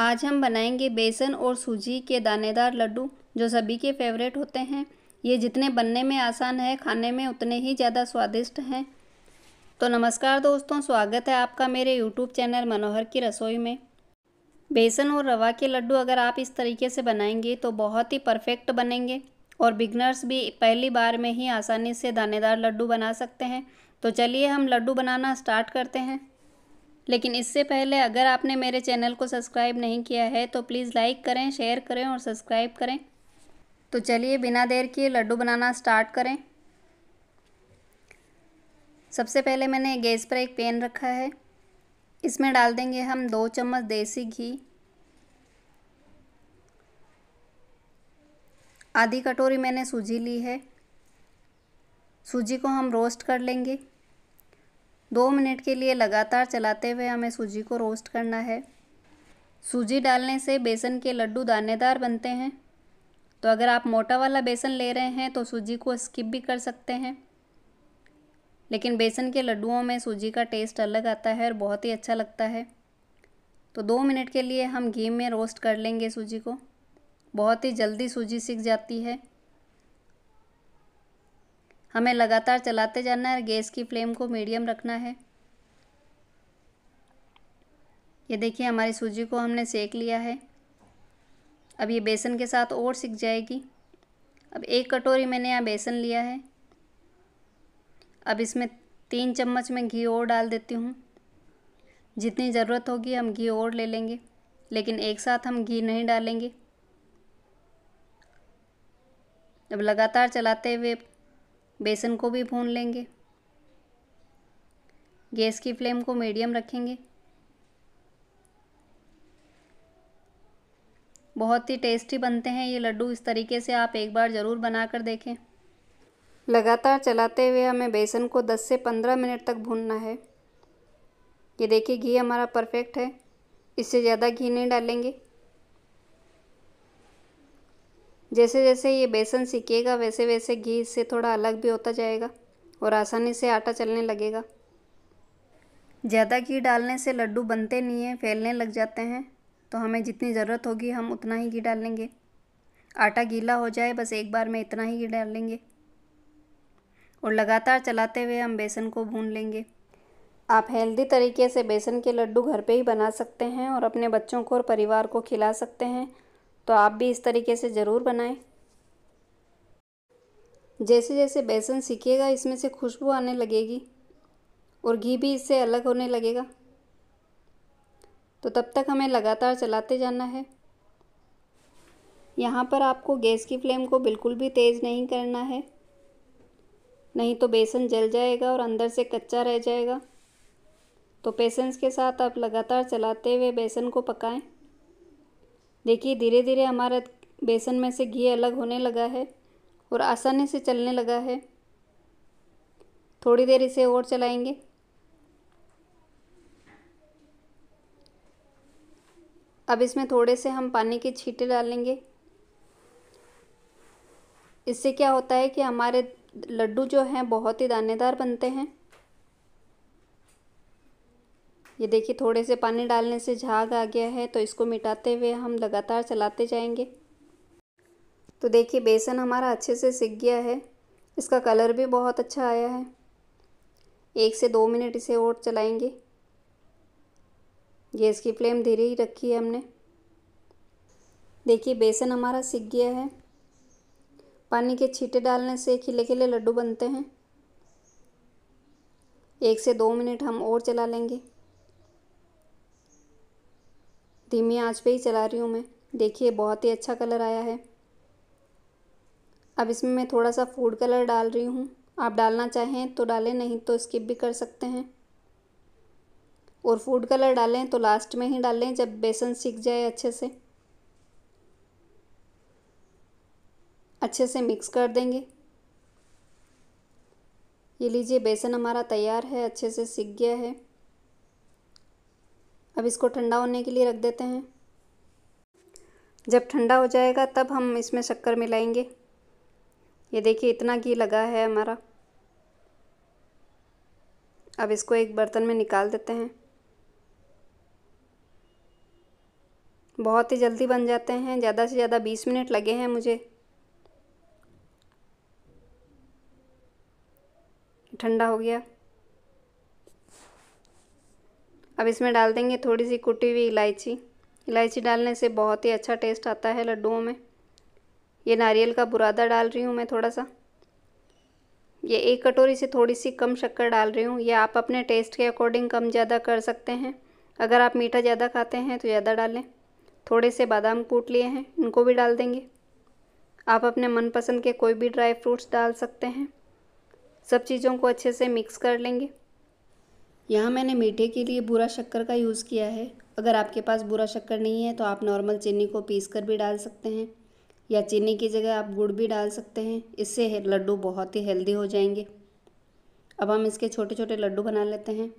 आज हम बनाएंगे बेसन और सूजी के दानेदार लड्डू जो सभी के फेवरेट होते हैं ये जितने बनने में आसान है खाने में उतने ही ज़्यादा स्वादिष्ट हैं तो नमस्कार दोस्तों स्वागत है आपका मेरे यूट्यूब चैनल मनोहर की रसोई में बेसन और रवा के लड्डू अगर आप इस तरीके से बनाएंगे तो बहुत ही परफेक्ट बनेंगे और बिगनर्स भी पहली बार में ही आसानी से दानेदार लड्डू बना सकते हैं तो चलिए हम लड्डू बनाना स्टार्ट करते हैं लेकिन इससे पहले अगर आपने मेरे चैनल को सब्सक्राइब नहीं किया है तो प्लीज़ लाइक करें शेयर करें और सब्सक्राइब करें तो चलिए बिना देर किए लड्डू बनाना स्टार्ट करें सबसे पहले मैंने गैस पर एक पैन रखा है इसमें डाल देंगे हम दो चम्मच देसी घी आधी कटोरी मैंने सूजी ली है सूजी को हम रोस्ट कर लेंगे दो मिनट के लिए लगातार चलाते हुए हमें सूजी को रोस्ट करना है सूजी डालने से बेसन के लड्डू दानेदार बनते हैं तो अगर आप मोटा वाला बेसन ले रहे हैं तो सूजी को स्किप भी कर सकते हैं लेकिन बेसन के लड्डुओं में सूजी का टेस्ट अलग आता है और बहुत ही अच्छा लगता है तो दो मिनट के लिए हम घी में रोस्ट कर लेंगे सूजी को बहुत ही जल्दी सूजी सीख जाती है हमें लगातार चलाते जाना है गैस की फ्लेम को मीडियम रखना है ये देखिए हमारी सूजी को हमने सेक लिया है अब ये बेसन के साथ और सिक जाएगी अब एक कटोरी मैंने यहाँ बेसन लिया है अब इसमें तीन चम्मच में घी और डाल देती हूँ जितनी ज़रूरत होगी हम घी और ले लेंगे लेकिन एक साथ हम घी नहीं डालेंगे अब लगातार चलाते हुए बेसन को भी भून लेंगे गैस की फ्लेम को मीडियम रखेंगे बहुत ही टेस्टी बनते हैं ये लड्डू इस तरीके से आप एक बार ज़रूर बना कर देखें लगातार चलाते हुए हमें बेसन को 10 से 15 मिनट तक भूनना है ये देखिए घी हमारा परफेक्ट है इससे ज़्यादा घी नहीं डालेंगे जैसे जैसे ये बेसन सीखेगा वैसे वैसे घी इससे थोड़ा अलग भी होता जाएगा और आसानी से आटा चलने लगेगा ज़्यादा घी डालने से लड्डू बनते नहीं हैं फैलने लग जाते हैं तो हमें जितनी ज़रूरत होगी हम उतना ही घी डाल लेंगे आटा गीला हो जाए बस एक बार में इतना ही घी डाल लेंगे और लगातार चलाते हुए हम बेसन को भून लेंगे आप हेल्दी तरीके से बेसन के लड्डू घर पे ही बना सकते हैं और अपने बच्चों को और परिवार को खिला सकते हैं तो आप भी इस तरीके से ज़रूर बनाएं जैसे जैसे बेसन सीखेगा इसमें से खुशबू आने लगेगी और घी भी इससे अलग होने लगेगा तो तब तक हमें लगातार चलाते जाना है यहाँ पर आपको गैस की फ्लेम को बिल्कुल भी तेज़ नहीं करना है नहीं तो बेसन जल जाएगा और अंदर से कच्चा रह जाएगा तो पेशेंस के साथ आप लगातार चलाते हुए बेसन को पकाएं देखिए धीरे धीरे हमारा बेसन में से घी अलग होने लगा है और आसानी से चलने लगा है थोड़ी देर इसे और चलाएंगे अब इसमें थोड़े से हम पानी के छींटे डालेंगे इससे क्या होता है कि हमारे लड्डू जो हैं बहुत ही दानेदार बनते हैं ये देखिए थोड़े से पानी डालने से झाग आ गया है तो इसको मिटाते हुए हम लगातार चलाते जाएंगे तो देखिए बेसन हमारा अच्छे से सिक गया है इसका कलर भी बहुत अच्छा आया है एक से दो मिनट इसे और चलाएंगे गैस की फ्लेम धीरे ही रखी है हमने देखिए बेसन हमारा सिक गया है पानी के छींटे डालने से खिले खिले लड्डू बनते हैं एक से दो मिनट हम और चला लेंगे धीमी आंच पे ही चला रही हूँ मैं देखिए बहुत ही अच्छा कलर आया है अब इसमें मैं थोड़ा सा फूड कलर डाल रही हूँ आप डालना चाहें तो डालें नहीं तो स्किप भी कर सकते हैं और फूड कलर डालें तो लास्ट में ही डालें जब बेसन सीख जाए अच्छे से अच्छे से मिक्स कर देंगे ये लीजिए बेसन हमारा तैयार है अच्छे से सीख गया है अब इसको ठंडा होने के लिए रख देते हैं जब ठंडा हो जाएगा तब हम इसमें शक्कर मिलाएंगे ये देखिए इतना घी लगा है हमारा अब इसको एक बर्तन में निकाल देते हैं बहुत ही जल्दी बन जाते हैं ज़्यादा से ज़्यादा बीस मिनट लगे हैं मुझे ठंडा हो गया अब इसमें डाल देंगे थोड़ी सी कुटी हुई इलायची इलायची डालने से बहुत ही अच्छा टेस्ट आता है लड्डुओं में ये नारियल का बुरादा डाल रही हूँ मैं थोड़ा सा ये एक कटोरी से थोड़ी सी कम शक्कर डाल रही हूँ ये आप अपने टेस्ट के अकॉर्डिंग कम ज़्यादा कर सकते हैं अगर आप मीठा ज़्यादा खाते हैं तो ज़्यादा डालें थोड़े से बादाम कूट लिए हैं इनको भी डाल देंगे आप अपने मनपसंद के कोई भी ड्राई फ्रूट्स डाल सकते हैं सब चीज़ों को अच्छे से मिक्स कर लेंगे यहाँ मैंने मीठे के लिए बुरा शक्कर का यूज़ किया है अगर आपके पास बुरा शक्कर नहीं है तो आप नॉर्मल चीनी को पीस कर भी डाल सकते हैं या चीनी की जगह आप गुड़ भी डाल सकते हैं इससे लड्डू बहुत ही हेल्दी हो जाएंगे अब हम इसके छोटे छोटे लड्डू बना लेते हैं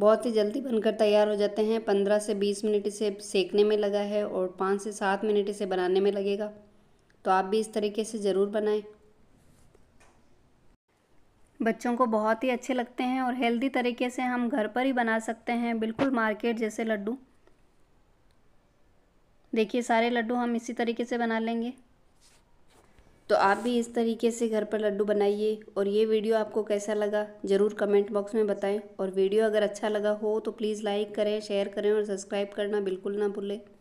बहुत ही जल्दी बनकर तैयार हो जाते हैं पंद्रह से बीस मिनट इसे सेकने में लगा है और पाँच से सात मिनट इसे बनाने में लगेगा तो आप भी इस तरीके से ज़रूर बनाएं बच्चों को बहुत ही अच्छे लगते हैं और हेल्दी तरीके से हम घर पर ही बना सकते हैं बिल्कुल मार्केट जैसे लड्डू देखिए सारे लड्डू हम इसी तरीके से बना लेंगे तो आप भी इस तरीके से घर पर लड्डू बनाइए और ये वीडियो आपको कैसा लगा ज़रूर कमेंट बॉक्स में बताएं और वीडियो अगर अच्छा लगा हो तो प्लीज़ लाइक करें शेयर करें और सब्सक्राइब करना बिल्कुल ना भूलें